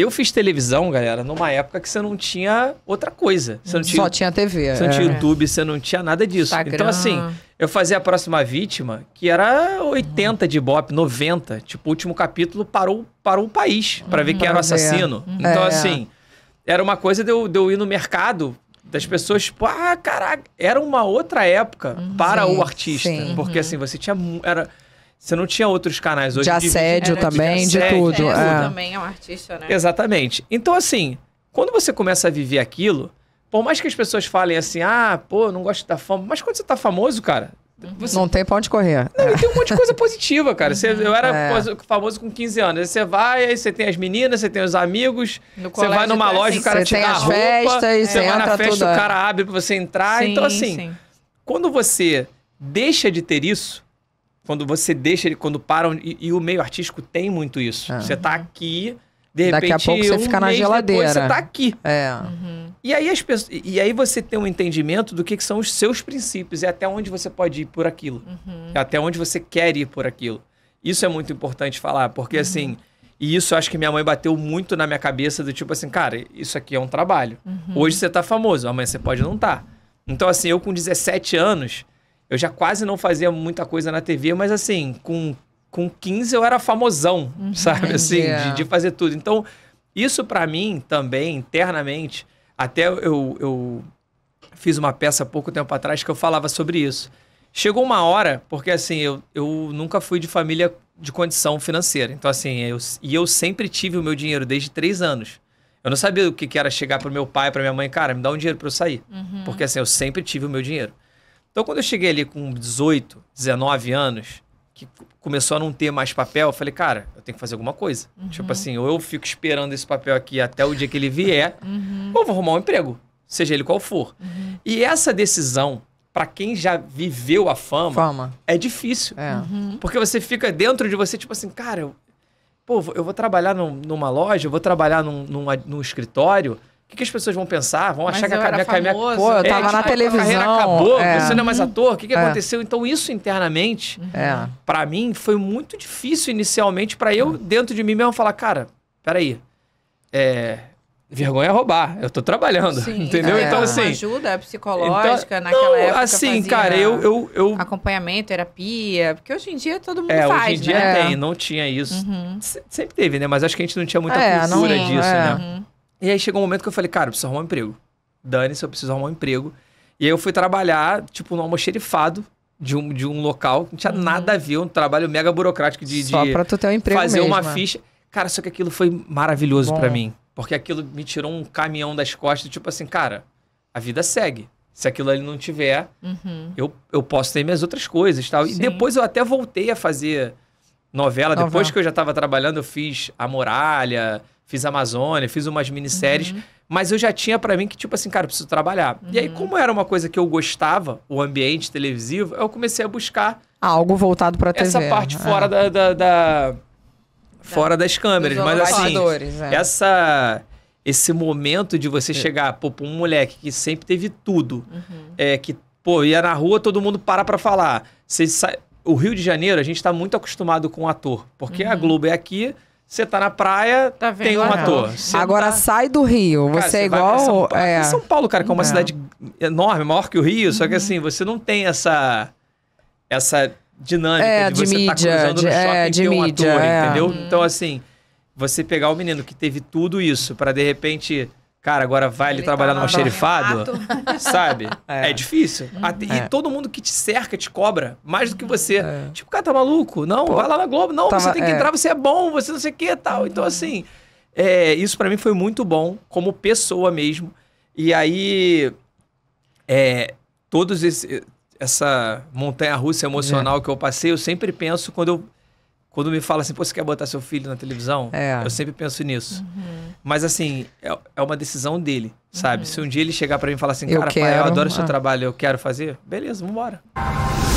Eu fiz televisão, galera, numa época que você não tinha outra coisa. Você não tinha, Só tinha TV. Você é. não tinha é. YouTube, você não tinha nada disso. Instagram. Então, assim, eu fazia a próxima vítima, que era 80 de Ibope, 90. Tipo, o último capítulo parou, parou o país para ver uhum. quem era o é. assassino. Uhum. Então, é. assim, era uma coisa de eu, de eu ir no mercado das pessoas, tipo, ah, caraca, era uma outra época uhum. para sim, o artista. Sim. Porque assim, você tinha. Era, você não tinha outros canais hoje. De assédio de, é, né? também, de, assédio, de tudo. É. é. também é um artista, né? Exatamente. Então, assim, quando você começa a viver aquilo, por mais que as pessoas falem assim, ah, pô, não gosto da tá fama, mas quando você tá famoso, cara, uhum. você... Não tem pra onde correr. Não, é. tem um monte de coisa positiva, cara. Você, uhum. eu era é. famoso com 15 anos. Aí você vai, aí você tem as meninas, você tem os amigos, no você vai numa loja, assim, o cara te dá roupa, festas, você vai na festa, tudo. o é. cara abre pra você entrar. Então, sim, então, assim, sim. quando você deixa de ter isso, quando você deixa ele, quando param. E, e o meio artístico tem muito isso. É. Você tá aqui, de repente. Daqui a pouco você um fica na geladeira. Depois, você tá aqui. É. Uhum. E, aí as pessoas, e aí você tem um entendimento do que, que são os seus princípios e até onde você pode ir por aquilo. Uhum. Até onde você quer ir por aquilo. Isso é muito importante falar, porque uhum. assim. E isso acho que minha mãe bateu muito na minha cabeça do tipo assim, cara, isso aqui é um trabalho. Uhum. Hoje você tá famoso, amanhã você pode não estar. Tá. Então, assim, eu com 17 anos, eu já quase não fazia muita coisa na TV, mas assim, com, com 15 eu era famosão, uhum, sabe? Assim, yeah. de, de, fazer tudo. Então, isso para mim também, internamente, até eu, eu fiz uma peça há pouco tempo atrás que eu falava sobre isso. Chegou uma hora, porque assim, eu, eu nunca fui de família de condição financeira. Então, assim, eu, e eu sempre tive o meu dinheiro desde três anos. Eu não sabia o que, que era chegar pro meu pai, pra minha mãe, cara, me dá um dinheiro pra eu sair. Uhum. Porque assim, eu sempre tive o meu dinheiro. Então, quando eu cheguei ali com 18, 19 anos, que começou a não ter mais papel, eu falei, cara, eu tenho que fazer alguma coisa. Uhum. Tipo assim, ou eu fico esperando esse papel aqui até o dia que ele vier, uhum. ou vou arrumar um emprego, seja ele qual for. Uhum. E essa decisão, para quem já viveu a fama, fama. é difícil. É. Uhum. Porque você fica dentro de você, tipo assim, cara, eu, pô, eu vou trabalhar num, numa loja, eu vou trabalhar num, num escritório, o que, que as pessoas vão pensar? Vão Mas achar que a minha carreira... Pô, eu tava é, na tipo, televisão. A carreira acabou, é. você não é mais ator. O que, que é. aconteceu? Então, isso internamente, é. para mim, foi muito difícil inicialmente para eu, dentro de mim mesmo, falar, cara, peraí, é... Vergonha é roubar, eu tô trabalhando, Sim, entendeu? É, então, assim... Ajuda então, psicológica, então, naquela não, época assim, cara, eu, eu, eu... Acompanhamento, terapia, porque hoje em dia todo mundo é, faz, hoje em dia né? tem, não tinha isso. Uhum. Sempre teve, né? Mas acho que a gente não tinha muita é, cultura não, disso, né? Uhum. E aí chegou um momento que eu falei, cara, eu preciso arrumar um emprego. Dane-se, eu preciso arrumar um emprego. E aí eu fui trabalhar, tipo, no almoxerifado de um, de um local, não tinha uhum. nada a ver, um trabalho mega burocrático de, Só pra tu ter um emprego fazer mesmo, uma é. ficha. Cara, só que aquilo foi maravilhoso para mim. Porque aquilo me tirou um caminhão das costas, tipo assim, cara, a vida segue. Se aquilo ali não tiver, uhum. eu, eu posso ter minhas outras coisas tal. Sim. E depois eu até voltei a fazer novela. Depois que eu já estava trabalhando, eu fiz A Muralha, fiz Amazônia, fiz umas minisséries, uhum. mas eu já tinha para mim que, tipo assim, cara, preciso trabalhar. Uhum. E aí, uhum. como era uma coisa que eu gostava, o ambiente televisivo, eu comecei a buscar. Ah, algo voltado pra TV. Essa parte é. fora ah. da, da, da. fora das câmeras, mas assim. É. Essa esse momento de você é. chegar, pô, pra um moleque que sempre teve tudo, uhum. é que, pô, ia na rua, todo mundo para pra falar. Você O Rio de Janeiro, a gente tá muito acostumado com o ator, porque uhum. a Globo é aqui, você tá na praia, tá tem um ator. Agora tá... sai do Rio, você é igual. São... É. São Paulo, cara, que é uma não. cidade enorme, maior que o Rio, uhum. só que uhum. assim, você não tem essa. essa dinâmica é, de, de, você tá mídia, tá cruzando de, no é, shopping é, de mídia, é. entendeu? Uhum. Então, assim, você pegar o menino que teve tudo isso para de repente Cara, agora vai ele, tá trabalhar tá num xerifado, sabe? É, é difícil. Uhum. é. E todo mundo que te cerca te cobra mais do que você. É. Tipo, cara, tá maluco? Não, Pô, vai lá na Globo. Não, tava, você tem que é. entrar, você é bom, você não sei o que tal. Então, uhum. assim, é, isso para mim foi muito bom, como pessoa mesmo. E aí, é, todos esses. essa montanha russa emocional que eu passei, eu sempre penso quando eu quando me fala assim, pô, você quer botar seu filho na televisão? É. Eu sempre penso nisso. Uhum. Mas assim, é, é, uma decisão dele, sabe? Uhum. Se um dia ele chegar para mim e falar assim, eu cara, quero, pai, eu adoro ah. seu trabalho, eu quero fazer, beleza, vambora. embora.